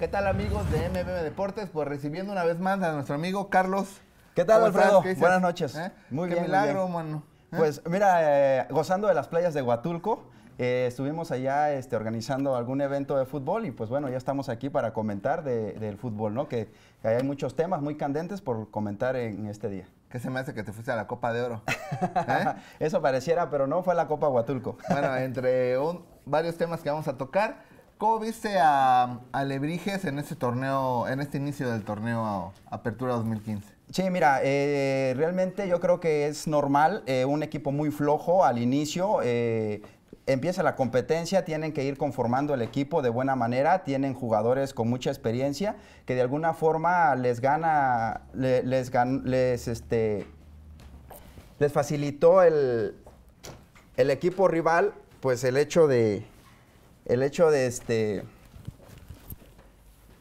¿Qué tal amigos de MBM Deportes? Pues recibiendo una vez más a nuestro amigo Carlos. ¿Qué tal Alfredo? Buenas noches. ¿Eh? Muy bien. Qué milagro, mano. ¿Eh? Pues mira, eh, gozando de las playas de Huatulco. estuvimos allá este, organizando algún evento de fútbol y pues bueno, ya estamos aquí para comentar del fútbol, ¿no? Que, hay muchos temas muy candentes por comentar en este día. ¿Qué se me hace que te fuiste a la Copa de Oro? Eso pareciera, pero no fue la Copa Huatulco. bueno, entre varios temas que vamos a tocar, ¿Cómo viste a, Alebrijes en este torneo, en este inicio del torneo Apertura 2015? Sí, mira, eh, realmente yo creo que es normal, eh, un equipo muy flojo al inicio, eh, empieza la competencia, tienen que ir conformando el equipo de buena manera, tienen jugadores con mucha experiencia que de alguna forma les gana, les este, les facilitó el, el equipo rival, pues el hecho de, el hecho de este...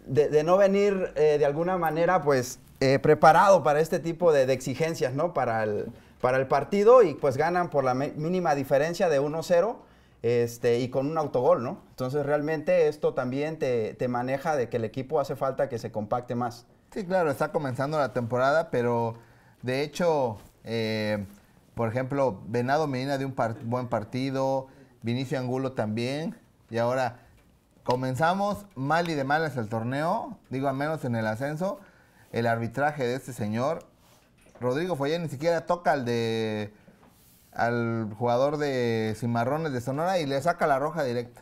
De, no venir eh, de alguna manera, pues, eh, preparado para este tipo de, exigencias, ¿no? Para el, para el partido y pues ganan por la mínima diferencia de 1-0 este, y con un autogol, ¿no? Entonces realmente esto también te, maneja de que el equipo hace falta que se compacte más. Sí, claro, está comenzando la temporada, pero de hecho, eh, por ejemplo, Venado Medina de un buen partido, Vinicio Angulo también, y ahora comenzamos mal y de malas el torneo, digo al menos en el ascenso, el arbitraje de este señor. Rodrigo Follén ni siquiera toca al de al jugador de Cimarrones de Sonora y le saca la roja directa.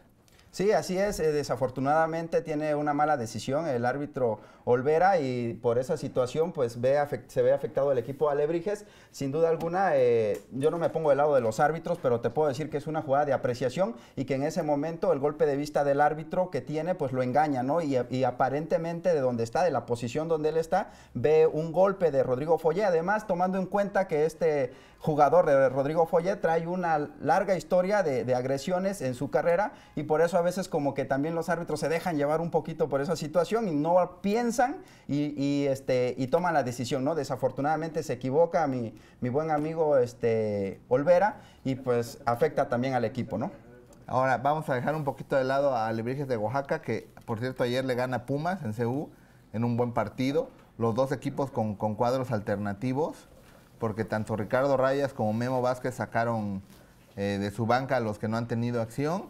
Sí, así es. Eh, desafortunadamente tiene una mala decisión el árbitro Olvera y por esa situación pues ve se ve afectado el equipo Alebrijes. Sin duda alguna, eh, yo no me pongo del lado de los árbitros, pero te puedo decir que es una jugada de apreciación y que en ese momento el golpe de vista del árbitro que tiene pues lo engaña, ¿no? Y, aparentemente de donde está, de la posición donde él está, ve un golpe de Rodrigo Follé. Además, tomando en cuenta que este jugador de Rodrigo Follé trae una larga historia de, agresiones en su carrera y por eso veces como que también los árbitros se dejan llevar un poquito por esa situación y no piensan y, este, y toman la decisión, ¿no? Desafortunadamente se equivoca mi, buen amigo este, Olvera y pues afecta también al equipo, ¿no? Ahora vamos a dejar un poquito de lado a Alebrijes de Oaxaca, que por cierto ayer le gana Pumas en CU en un buen partido. Los dos equipos con, cuadros alternativos, porque tanto Ricardo Rayas como Memo Vázquez sacaron eh, de su banca a los que no han tenido acción.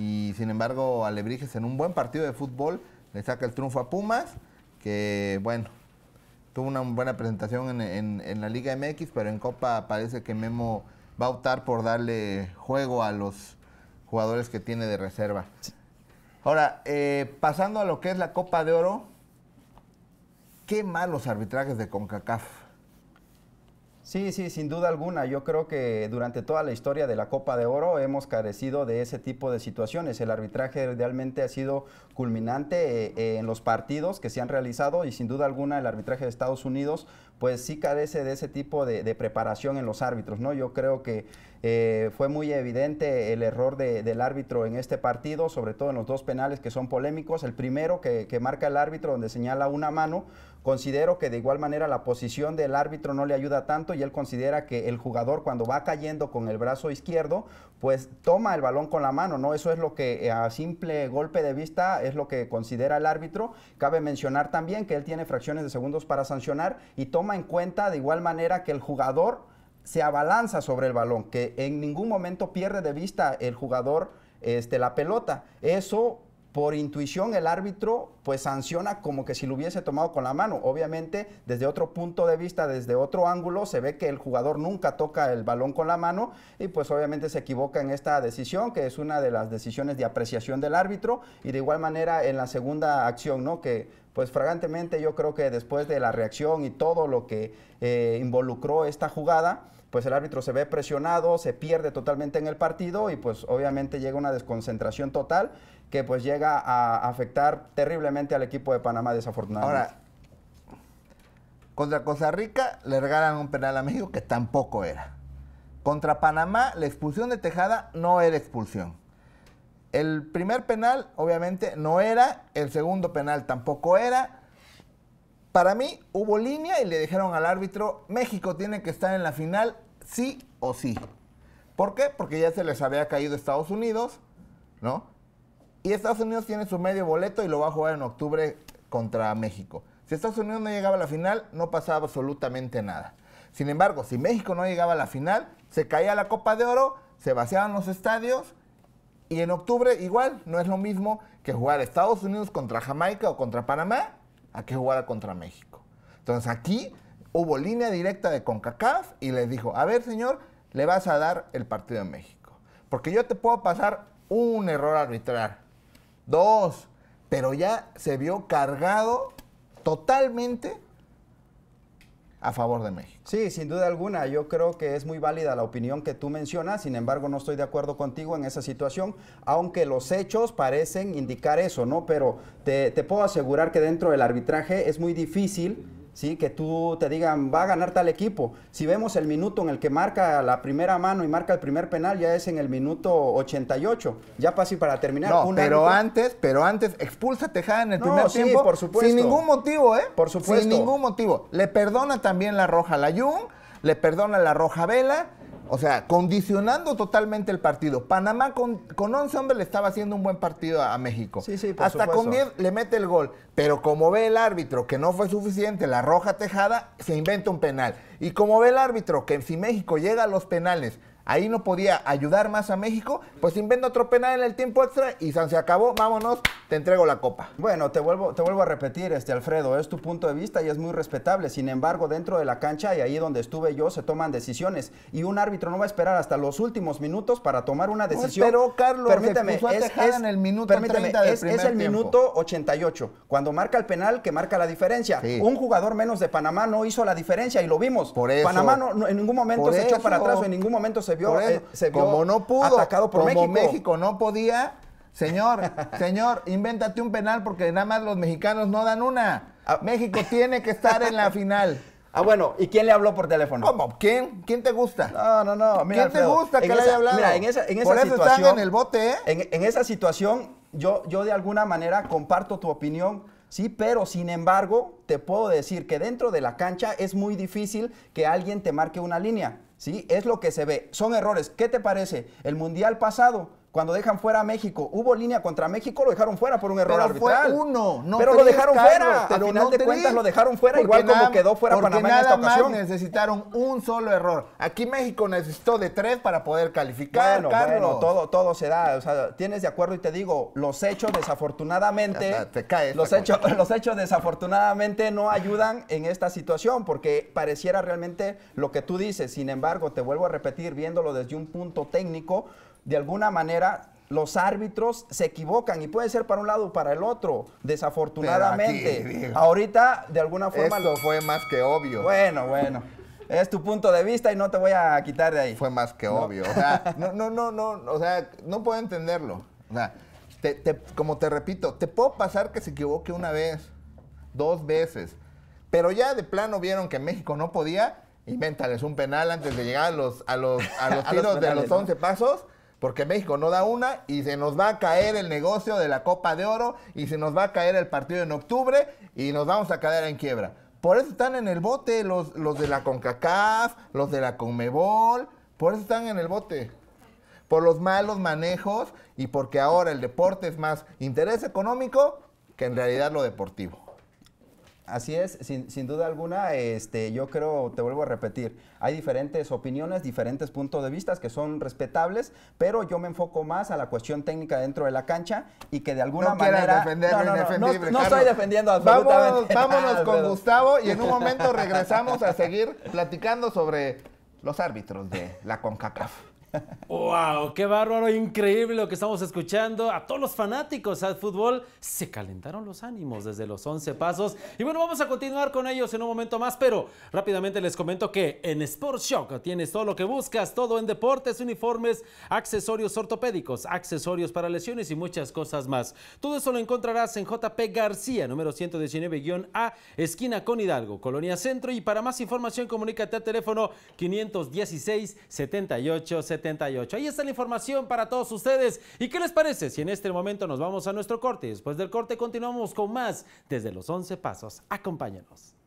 Y sin embargo, Alebrijes en un buen partido de fútbol le saca el triunfo a Pumas, que bueno, tuvo una buena presentación en, la Liga MX, pero en Copa parece que Memo va a optar por darle juego a los jugadores que tiene de reserva. Ahora, eh, pasando a lo que es la Copa de Oro, qué malos arbitrajes de CONCACAF. Sí, sí, sin duda alguna. Yo creo que durante toda la historia de la Copa de Oro hemos carecido de ese tipo de situaciones. El arbitraje realmente ha sido culminante eh, en los partidos que se han realizado y sin duda alguna el arbitraje de Estados Unidos pues sí carece de ese tipo de, preparación en los árbitros, ¿no? Yo creo que eh, fue muy evidente el error del árbitro en este partido, sobre todo en los dos penales que son polémicos. El primero que, que marca el árbitro donde señala una mano, considero que de igual manera la posición del árbitro no le ayuda tanto y él considera que el jugador cuando va cayendo con el brazo izquierdo, pues toma el balón con la mano, ¿no? Eso es lo que a simple golpe de vista es lo que considera el árbitro. Cabe mencionar también que él tiene fracciones de segundos para sancionar y toma en cuenta de igual manera que el jugador se abalanza sobre el balón, que en ningún momento pierde de vista el jugador este, la pelota. Eso por intuición el árbitro pues sanciona como que si lo hubiese tomado con la mano. Obviamente desde otro punto de vista, desde otro ángulo, se ve que el jugador nunca toca el balón con la mano y pues obviamente se equivoca en esta decisión, que es una de las decisiones de apreciación del árbitro y de igual manera en la segunda acción, ¿no? Que pues fragantemente yo creo que después de la reacción y todo lo que eh, involucró esta jugada, pues el árbitro se ve presionado, se pierde totalmente en el partido y pues obviamente llega una desconcentración total que pues llega a afectar terriblemente al equipo de Panamá desafortunadamente. Ahora, contra Costa Rica le regalan un penal a México que tampoco era. Contra Panamá la expulsión de Tejada no era expulsión. El primer penal, obviamente, no era, el segundo penal tampoco era. Para mí hubo línea y le dijeron al árbitro, México tiene que estar en la final, sí o sí. ¿Por qué? Porque ya se les había caído Estados Unidos, ¿no? Y Estados Unidos tiene su medio boleto y lo va a jugar en octubre contra México. Si Estados Unidos no llegaba a la final, no pasaba absolutamente nada. Sin embargo, si México no llegaba a la final, se caía la Copa de Oro, se vaciaban los estadios y en octubre igual, no es lo mismo que jugar Estados Unidos contra Jamaica o contra Panamá a que jugar contra México. Entonces aquí hubo línea directa de CONCACAF y les dijo, a ver señor, le vas a dar el partido en México. Porque yo te puedo pasar un error arbitral, dos, pero ya se vio cargado totalmente a favor de México. Sí, sin duda alguna, yo creo que es muy válida la opinión que tú mencionas, sin embargo no estoy de acuerdo contigo en esa situación, aunque los hechos parecen indicar eso, ¿no? Pero te, te puedo asegurar que dentro del arbitraje es muy difícil que tú te digan, va a ganar tal equipo. Si vemos el minuto en el que marca la primera mano y marca el primer penal, ya es en el minuto 88. Ya pasé para terminar. No, pero antes, pero antes, expulsa a Tejada en el primer tiempo. por supuesto. Sin ningún motivo, ¿eh? Por supuesto. Sin ningún motivo. Le perdona también la roja a le perdona la roja Vela, o sea, condicionando totalmente el partido. Panamá con, con 11 hombres le estaba haciendo un buen partido a, México. Sí, sí, por Hasta con 10 le mete el gol. Pero como ve el árbitro que no fue suficiente la roja tejada, se inventa un penal. Y como ve el árbitro que si México llega a los penales ahí no podía ayudar más a México, pues invento otro penal en el tiempo extra y se acabó, vámonos, te entrego la copa. Bueno, te vuelvo, te vuelvo a repetir, este Alfredo, es tu punto de vista y es muy respetable. Sin embargo, dentro de la cancha y ahí donde estuve yo se toman decisiones y un árbitro no va a esperar hasta los últimos minutos para tomar una decisión. pero Carlos, permíteme, se es, el minuto es, el minuto 88. Cuando marca el penal que marca la diferencia. Un jugador menos de Panamá no hizo la diferencia y lo vimos. Por eso, Panamá en ningún momento se echó para atrás o en ningún momento se eh, como no pudo, atacado por como México. no podía, señor, señor, invéntate un penal porque nada más los mexicanos no dan una. Ah. México tiene que estar en la final. Ah, bueno, ¿y quién le habló por teléfono? ¿Cómo? ¿Quién? ¿Quién te gusta? No, no, no. ¿Quién te gusta que le haya hablado? Mira, en esa, en por eso situación. Están en el bote, ¿eh? En, esa situación, yo, yo de alguna manera comparto tu opinión. Sí, pero sin embargo, te puedo decir que dentro de la cancha es muy difícil que alguien te marque una línea. ¿sí? Es lo que se ve. Son errores. ¿Qué te parece? El mundial pasado, cuando dejan fuera a México. Hubo línea contra México, lo dejaron fuera por un error pero Fue uno, no pero lo dejaron fuera. Al final de cuentas lo dejaron fuera, igual como quedó fuera Panamá nada en esta ocasión. Más necesitaron un solo error. Aquí México necesitó de tres para poder calificar. Bueno, Carlos. todo, todo se da. O sea, tienes de acuerdo y te digo, los hechos desafortunadamente. te caes los, hechos, los hechos desafortunadamente no ayudan en esta situación porque pareciera realmente lo que tú dices. Sin embargo, te vuelvo a repetir, viéndolo desde un punto técnico, de alguna manera los árbitros se equivocan y puede ser para un lado o para el otro, desafortunadamente. Ahorita, de alguna forma... Esto fue más que obvio. Bueno, bueno. Es tu punto de vista y no te voy a quitar de ahí. Fue más que obvio. O sea, no, no, no, no, o sea, no puedo entenderlo. O sea, te, te, como te repito, te puedo pasar que se equivoque una vez, dos veces, pero ya de plano vieron que México no podía, invéntales un penal antes de llegar a los, tiros de los 11 pasos porque México no da una y se nos va a caer el negocio de la Copa de Oro y se nos va a caer el partido en octubre y nos vamos a caer en quiebra. Por eso están en el bote los, los de la CONCACAF, los de la CONMEBOL, por eso están en el bote. Por los malos manejos y porque ahora el deporte es más interés económico que en realidad lo deportivo. Así es, sin, sin, duda alguna, este, yo creo, te vuelvo a repetir, hay diferentes opiniones, diferentes puntos de vista que son respetables, pero yo me enfoco más a la cuestión técnica dentro de la cancha y que de alguna manera... no, estoy defendiendo absolutamente Vámonos, vámonos con Gustavo y en un momento regresamos a seguir platicando sobre los árbitros de la CONCACAF. ¡Wow! ¡Qué bárbaro! Increíble lo que estamos escuchando. A todos los fanáticos al fútbol se calentaron los ánimos desde los 11 pasos. Y bueno, vamos a continuar con ellos en un momento más, pero rápidamente les comento que en Sports Shock tienes todo lo que buscas, todo en deportes, uniformes, accesorios ortopédicos, accesorios para lesiones y muchas cosas más. Todo eso lo encontrarás en JP García, número 119-A, esquina con Hidalgo, Colonia Centro. Y para más información comunícate al teléfono 516 78 Ahí está la información para todos ustedes. ¿Y qué les parece si en este momento nos vamos a nuestro corte? Después del corte continuamos con más desde los 11 pasos. Acompáñenos.